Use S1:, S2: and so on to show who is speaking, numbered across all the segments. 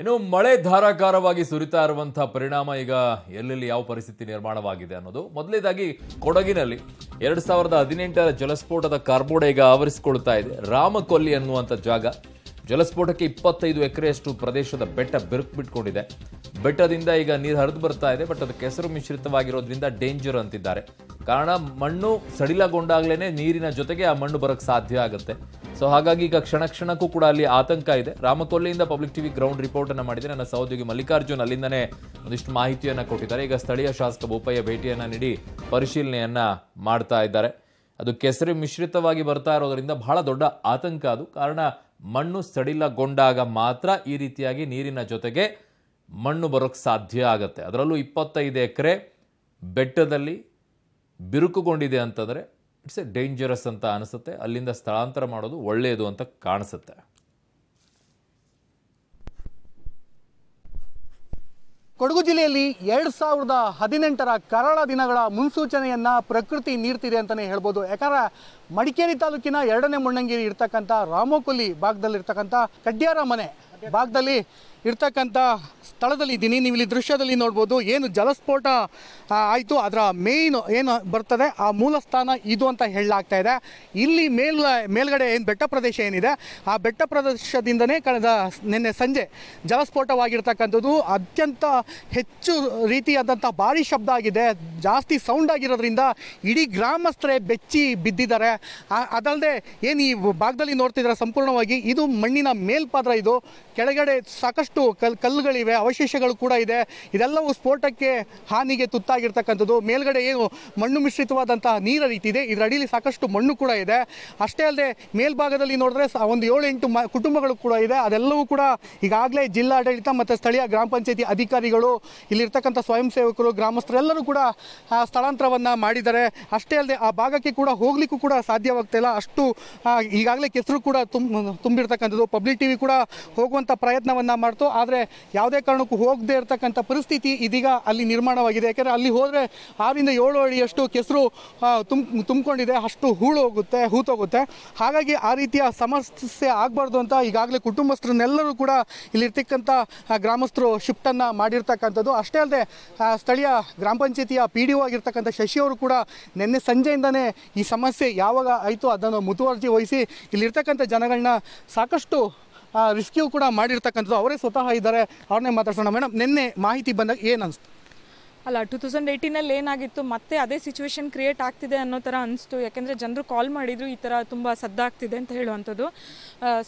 S1: ಇನ್ನು ಮಳೆ ಧಾರಾಕಾರವಾಗಿ ಸುರಿತಾ ಇರುವಂತಹ ಪರಿಣಾಮ ಈಗ ಎಲ್ಲೆಲ್ಲಿ ಯಾವ ಪರಿಸ್ಥಿತಿ ನಿರ್ಮಾಣವಾಗಿದೆ ಅನ್ನೋದು ಮೊದಲೇದಾಗಿ ಕೊಡಗಿನಲ್ಲಿ ಎರಡು ಸಾವಿರದ ಹದಿನೆಂಟರ ಜಲಸ್ಫೋಟದ ಕಾರ್ಬೋಡ ಈಗ ಆವರಿಸಿಕೊಳ್ತಾ ಇದೆ ರಾಮಕೊಲ್ಲಿ ಅನ್ನುವಂಥ ಜಾಗ ಜಲಸ್ಫೋಟಕ್ಕೆ ಇಪ್ಪತ್ತೈದು ಎಕರೆಯಷ್ಟು ಪ್ರದೇಶದ ಬೆಟ್ಟ ಬಿರುಕು ಬಿಟ್ಕೊಂಡಿದೆ ಬೆಟ್ಟದಿಂದ ಈಗ ನೀರು ಹರಿದು ಬರ್ತಾ ಇದೆ ಬಟ್ ಅದಕ್ಕೆ ಹೆಸರು ಮಿಶ್ರಿತವಾಗಿರೋದ್ರಿಂದ ಡೇಂಜರ್ ಅಂತಿದ್ದಾರೆ ಕಾರಣ ಮಣ್ಣು ಸಡಿಲಗೊಂಡಾಗ್ಲೇ ನೀರಿನ ಜೊತೆಗೆ ಆ ಮಣ್ಣು ಬರೋಕ್ಕೆ ಸಾಧ್ಯ ಆಗುತ್ತೆ ಸೊ ಹಾಗಾಗಿ ಈಗ ಕ್ಷಣ ಕ್ಷಣಕ್ಕೂ ಕೂಡ ಅಲ್ಲಿ ಆತಂಕ ಇದೆ ರಾಮಕೊಲ್ಲಿಯಿಂದ ಪಬ್ಲಿಕ್ ಟಿವಿ ಗ್ರೌಂಡ್ ರಿಪೋರ್ಟ್ ಅನ್ನು ಮಾಡಿದೆ ನನ್ನ ಸಹೋದ್ಯೋಗಿ ಮಲ್ಲಿಕಾರ್ಜುನ್ ಅಲ್ಲಿಂದನೇ ಒಂದಿಷ್ಟು ಮಾಹಿತಿಯನ್ನು ಕೊಟ್ಟಿದ್ದಾರೆ ಈಗ ಸ್ಥಳೀಯ ಶಾಸಕ ಬೋಪಯ್ಯ ಭೇಟಿಯನ್ನು ನೀಡಿ ಪರಿಶೀಲನೆಯನ್ನ ಮಾಡ್ತಾ ಇದ್ದಾರೆ ಅದು ಕೆಸರಿ ಮಿಶ್ರಿತವಾಗಿ ಬರ್ತಾ ಇರೋದರಿಂದ ಬಹಳ ದೊಡ್ಡ ಆತಂಕ ಅದು ಕಾರಣ ಮಣ್ಣು ಸಡಿಲಗೊಂಡಾಗ ಮಾತ್ರ ಈ ರೀತಿಯಾಗಿ ನೀರಿನ ಜೊತೆಗೆ ಮಣ್ಣು ಬರೋಕ್ಕೆ ಸಾಧ್ಯ ಆಗುತ್ತೆ ಅದರಲ್ಲೂ ಇಪ್ಪತ್ತೈದು ಎಕರೆ ಬೆಟ್ಟದಲ್ಲಿ ಬಿರುಕುಗೊಂಡಿದೆ ಅಂತಂದರೆ ಇಟ್ಸ್ ಎ ಡೇಂಜರಸ್ ಅಂತ ಅನಿಸುತ್ತೆ ಅಲ್ಲಿಂದ ಸ್ಥಳಾಂತರ ಮಾಡೋದು ಒಳ್ಳೆಯದು ಅಂತ ಕಾಣಿಸುತ್ತೆ
S2: ಕೊಡಗು ಜಿಲ್ಲೆಯಲ್ಲಿ ಎರಡು ಸಾವಿರದ ಹದಿನೆಂಟರ ಕರಾಳ ದಿನಗಳ ಮುನ್ಸೂಚನೆಯನ್ನ ಪ್ರಕೃತಿ ನೀಡ್ತಿದೆ ಅಂತಲೇ ಹೇಳ್ಬೋದು ಯಾಕಂದ್ರೆ ಮಡಿಕೇರಿ ತಾಲೂಕಿನ ಎರಡನೇ ಮುಣ್ಣಂಗಿರಿ ಇರ್ತಕ್ಕಂಥ ರಾಮೋಕುಲಿ ಭಾಗದಲ್ಲಿರ್ತಕ್ಕಂಥ ಕಡ್ಡ್ಯಾರ ಮನೆ ಭಾಗದಲ್ಲಿ ಇರ್ತಕ್ಕಂಥ ಸ್ಥಳದಲ್ಲಿ ಇದ್ದೀನಿ ನೀವು ಇಲ್ಲಿ ದೃಶ್ಯದಲ್ಲಿ ನೋಡ್ಬೋದು ಏನು ಜಲಸ್ಫೋಟ ಆಯಿತು ಅದರ ಮೇನ್ ಏನು ಬರ್ತದೆ ಆ ಮೂಲ ಸ್ಥಾನ ಇದು ಅಂತ ಹೇಳಲಾಗ್ತಾ ಇದೆ ಇಲ್ಲಿ ಮೇಲ್ ಮೇಲ್ಗಡೆ ಏನು ಬೆಟ್ಟ ಪ್ರದೇಶ ಏನಿದೆ ಆ ಬೆಟ್ಟ ಪ್ರದೇಶದಿಂದನೇ ಕಳೆದ ನಿನ್ನೆ ಸಂಜೆ ಜಲಸ್ಫೋಟವಾಗಿರ್ತಕ್ಕಂಥದ್ದು ಅತ್ಯಂತ ಹೆಚ್ಚು ರೀತಿಯಾದಂಥ ಭಾರಿ ಶಬ್ದ ಆಗಿದೆ ಜಾಸ್ತಿ ಸೌಂಡ್ ಆಗಿರೋದ್ರಿಂದ ಇಡೀ ಗ್ರಾಮಸ್ಥರೇ ಬೆಚ್ಚಿ ಬಿದ್ದಿದ್ದಾರೆ ಅದಲ್ಲದೆ ಏನು ಈ ಭಾಗದಲ್ಲಿ ನೋಡ್ತಿದ್ದಾರೆ ಸಂಪೂರ್ಣವಾಗಿ ಇದು ಮಣ್ಣಿನ ಮೇಲ್ಪಾದ್ರ ಇದು ಕೆಳಗಡೆ ಸಾಕಷ್ಟು ಕಲ್ ಕಲ್ಲುಗಳಿವೆ ಅವಶೇಷಗಳು ಕೂಡ ಇದೆ ಇದೆಲ್ಲವೂ ಸ್ಫೋಟಕ್ಕೆ ಹಾನಿಗೆ ತುತ್ತಾಗಿರ್ತಕ್ಕಂಥದ್ದು ಮೇಲ್ಗಡೆ ಏನು ಮಣ್ಣು ಮಿಶ್ರಿತವಾದಂತಹ ನೀರ ರೀತಿ ಇದೆ ಇದರ ಅಡಿಯಲ್ಲಿ ಸಾಕಷ್ಟು ಮಣ್ಣು ಕೂಡ ಇದೆ ಅಷ್ಟೇ ಅಲ್ಲದೆ ಮೇಲ್ಭಾಗದಲ್ಲಿ ನೋಡಿದ್ರೆ ಒಂದು ಏಳು ಎಂಟು ಮ ಕುಟುಂಬಗಳು ಕೂಡ ಇದೆ ಅದೆಲ್ಲವೂ ಕೂಡ ಈಗಾಗಲೇ ಜಿಲ್ಲಾಡಳಿತ ಮತ್ತು ಸ್ಥಳೀಯ ಗ್ರಾಮ ಪಂಚಾಯತಿ ಅಧಿಕಾರಿಗಳು ಇಲ್ಲಿರ್ತಕ್ಕಂಥ ಸ್ವಯಂ ಸೇವಕರು ಗ್ರಾಮಸ್ಥರೆಲ್ಲರೂ ಕೂಡ ಸ್ಥಳಾಂತರವನ್ನು ಮಾಡಿದ್ದಾರೆ ಅಷ್ಟೇ ಅಲ್ಲದೆ ಆ ಭಾಗಕ್ಕೆ ಕೂಡ ಹೋಗ್ಲಿಕ್ಕೂ ಕೂಡ ಸಾಧ್ಯವಾಗ್ತಾ ಇಲ್ಲ ಅಷ್ಟು ಈಗಾಗಲೇ ಕೆಸರು ಕೂಡ ತುಂಬ ತುಂಬಿರ್ತಕ್ಕಂಥದ್ದು ಪಬ್ಲಿಕ್ ಟಿವಿ ಕೂಡ ಹೋಗುವ ಹೋಗುವಂಥ ಪ್ರಯತ್ನವನ್ನು ಮಾಡ್ತು ಆದರೆ ಯಾವುದೇ ಕಾರಣಕ್ಕೂ ಹೋಗದೇ ಇರತಕ್ಕಂಥ ಪರಿಸ್ಥಿತಿ ಇದೀಗ ಅಲ್ಲಿ ನಿರ್ಮಾಣವಾಗಿದೆ ಯಾಕೆಂದರೆ ಅಲ್ಲಿ ಹೋದರೆ ಆರಿಂದ ಏಳು ಅಡಿಯಷ್ಟು ಕೆಸರು ತುಮ್ ತುಂಬಿಕೊಂಡಿದೆ ಅಷ್ಟು ಹೂಳು ಹೋಗುತ್ತೆ ಹೂತೋಗುತ್ತೆ ಹಾಗಾಗಿ ಆ ರೀತಿಯ ಸಮಸ್ಯೆ ಆಗಬಾರ್ದು ಅಂತ ಈಗಾಗಲೇ ಕುಟುಂಬಸ್ಥರನ್ನೆಲ್ಲರೂ ಕೂಡ ಇಲ್ಲಿರ್ತಕ್ಕಂಥ ಗ್ರಾಮಸ್ಥರು ಶಿಫ್ಟನ್ನು ಮಾಡಿರ್ತಕ್ಕಂಥದ್ದು ಅಷ್ಟೇ ಅಲ್ಲದೆ ಸ್ಥಳೀಯ ಗ್ರಾಮ ಪಂಚಾಯತಿಯ ಪಿ ಡಿ ಒ ಆಗಿರ್ತಕ್ಕಂಥ ಶಶಿಯವರು ಕೂಡ ನಿನ್ನೆ ಸಂಜೆಯಿಂದನೇ ಈ ಸಮಸ್ಯೆ ಯಾವಾಗ ಆಯಿತು ಅದನ್ನು ಮುತುವರ್ಜಿ ವಹಿಸಿ ಇಲ್ಲಿರ್ತಕ್ಕಂಥ ಜನಗಳನ್ನ ಸಾಕಷ್ಟು ರಿಸ್ಕ್ಯೂ ಕೂಡ ಮಾಡಿರ್ತಕ್ಕಂಥದ್ದು ಅವರೇ ಸ್ವತಃ ಇದ್ದಾರೆ ಅವ್ರನ್ನೇ ಮಾತಾಡ್ಸೋಣ ಮೇಡಮ್ ನಿನ್ನೆ ಮಾಹಿತಿ ಬಂದಾಗ ಏನು ಅನಿಸ್ತು
S3: ಅಲ್ಲ ಟು ತೌಸಂಡ್ ಏಯ್ಟೀನಲ್ಲಿ ಏನಾಗಿತ್ತು ಮತ್ತೆ ಅದೇ ಸಿಚುವೇಶನ್ ಕ್ರಿಯೇಟ್ ಆಗ್ತಿದೆ ಅನ್ನೋ ಥರ ಅನಿಸ್ತು ಯಾಕೆಂದರೆ ಜನರು ಕಾಲ್ ಮಾಡಿದರು ಈ ಥರ ತುಂಬ ಸದ್ದಾಗ್ತಿದೆ ಅಂತ ಹೇಳುವಂಥದ್ದು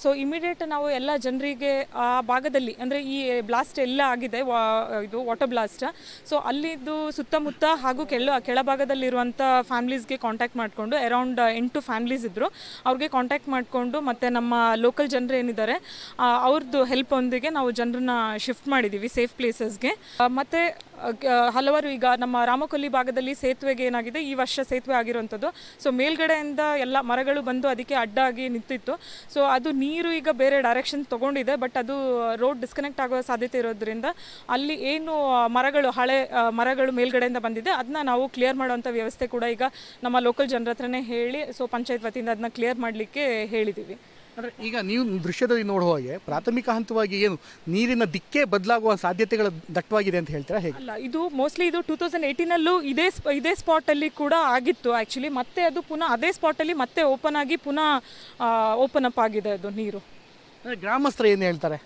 S3: ಸೊ ಇಮಿಡಿಯೇಟ್ ನಾವು ಎಲ್ಲ ಜನರಿಗೆ ಆ ಭಾಗದಲ್ಲಿ ಅಂದರೆ ಈ ಬ್ಲಾಸ್ಟ್ ಎಲ್ಲ ಆಗಿದೆ ವಾ ಇದು ವಾಟರ್ ಬ್ಲಾಸ್ಟ್ ಸೊ ಅಲ್ಲಿದ್ದು ಸುತ್ತಮುತ್ತ ಹಾಗೂ ಕೆಳ ಕೆಳಭಾಗದಲ್ಲಿರುವಂಥ ಫ್ಯಾಮ್ಲೀಸ್ಗೆ ಕಾಂಟ್ಯಾಕ್ಟ್ ಮಾಡಿಕೊಂಡು ಅರೌಂಡ್ ಎಂಟು ಫ್ಯಾಮ್ಲೀಸ್ ಇದ್ದರು ಅವ್ರಿಗೆ ಕಾಂಟ್ಯಾಕ್ಟ್ ಮಾಡಿಕೊಂಡು ಮತ್ತು ನಮ್ಮ ಲೋಕಲ್ ಜನರು ಏನಿದ್ದಾರೆ ಅವ್ರದ್ದು ಹೆಲ್ಪ್ ಒಂದಿಗೆ ನಾವು ಜನರನ್ನ ಶಿಫ್ಟ್ ಮಾಡಿದ್ದೀವಿ ಸೇಫ್ ಪ್ಲೇಸಸ್ಗೆ ಮತ್ತು ಹಲವಾರು ಈಗ ನಮ್ಮ ರಾಮಕೊಲ್ಲಿ ಭಾಗದಲ್ಲಿ ಸೇತುವೆಗೆ ಏನಾಗಿದೆ ಈ ವರ್ಷ ಸೇತುವೆ ಆಗಿರುವಂಥದ್ದು ಸೊ ಮೇಲ್ಗಡೆಯಿಂದ ಎಲ್ಲ ಮರಗಳು ಬಂದು ಅದಕ್ಕೆ ಅಡ್ಡಾಗಿ ನಿಂತಿತ್ತು ಸೊ ಅದು ನೀರು ಈಗ ಬೇರೆ ಡೈರೆಕ್ಷನ್ ತೊಗೊಂಡಿದೆ ಬಟ್ ಅದು ರೋಡ್ ಡಿಸ್ಕನೆಕ್ಟ್ ಆಗೋ ಸಾಧ್ಯತೆ ಇರೋದ್ರಿಂದ ಅಲ್ಲಿ ಏನು ಮರಗಳು ಹಳೆ ಮರಗಳು ಮೇಲ್ಗಡೆಯಿಂದ ಬಂದಿದೆ ಅದನ್ನ ನಾವು ಕ್ಲಿಯರ್ ಮಾಡುವಂಥ ವ್ಯವಸ್ಥೆ ಕೂಡ ಈಗ ನಮ್ಮ ಲೋಕಲ್ ಜನರ ಹತ್ರನೇ ಹೇಳಿ ಸೊ ಪಂಚಾಯತ್ ವತಿಯಿಂದ ಅದನ್ನ ಕ್ಲಿಯರ್ ಮಾಡಲಿಕ್ಕೆ
S2: ಹೇಳಿದ್ದೀವಿ ಅಂದರೆ ಈಗ ನೀವು ದೃಶ್ಯದಲ್ಲಿ ನೋಡುವ ಹಾಗೆ ಪ್ರಾಥಮಿಕ ಹಂತವಾಗಿ ಏನು ನೀರಿನ ದಿಕ್ಕೇ ಬದಲಾಗುವ ಸಾಧ್ಯತೆಗಳು ದಟ್ಟವಾಗಿದೆ ಅಂತ ಹೇಳ್ತೀರಾ ಹೇಗೆ
S3: ಅಲ್ಲ ಇದು ಮೋಸ್ಟ್ಲಿ ಇದು ಟೂ ತೌಸಂಡ್ ಏಯ್ಟೀನಲ್ಲೂ ಇದೇ ಇದೇ ಸ್ಪಾಟಲ್ಲಿ ಕೂಡ ಆಗಿತ್ತು ಆ್ಯಕ್ಚುಲಿ ಮತ್ತೆ ಅದು ಪುನಃ ಅದೇ ಸ್ಪಾಟಲ್ಲಿ ಮತ್ತೆ ಓಪನ್ ಆಗಿ ಪುನಃ ಓಪನ್ ಅಪ್ ಆಗಿದೆ ಅದು ನೀರು
S2: ಗ್ರಾಮಸ್ಥರು ಏನು ಹೇಳ್ತಾರೆ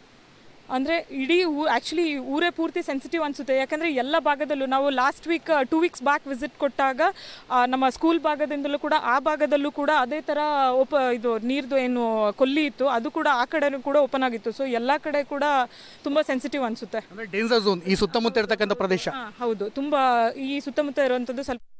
S3: ಅಂದರೆ ಇಡೀ ಊ ಆ್ಯಕ್ಚುಲಿ ಊರೇ ಪೂರ್ತಿ ಸೆನ್ಸಿಟಿವ್ ಅನಿಸುತ್ತೆ ಯಾಕಂದರೆ ಎಲ್ಲ ಭಾಗದಲ್ಲೂ ನಾವು last week two weeks back visit ಕೊಟ್ಟಾಗ ನಮ್ಮ ಸ್ಕೂಲ್ ಭಾಗದಿಂದಲೂ ಕೂಡ ಆ ಭಾಗದಲ್ಲೂ ಕೂಡ ಅದೇ ಥರ ಓಪ ಇದು ನೀರ್ದು ಏನು ಕೊಲ್ಲಿ ಇತ್ತು ಅದು ಕೂಡ ಆ ಕಡೆನೂ ಕೂಡ ಓಪನ್ ಆಗಿತ್ತು ಸೊ ಎಲ್ಲ ಕಡೆ ಕೂಡ ತುಂಬ ಸೆನ್ಸಿಟಿವ್ ಅನಿಸುತ್ತೆ
S2: ಡೇಂಜರ್ ಝೋನ್ ಈ ಸುತ್ತಮುತ್ತ ಇರತಕ್ಕಂಥ ಪ್ರದೇಶ
S3: ಹೌದು ತುಂಬ ಈ ಸುತ್ತಮುತ್ತ ಇರುವಂಥದ್ದು ಸ್ವಲ್ಪ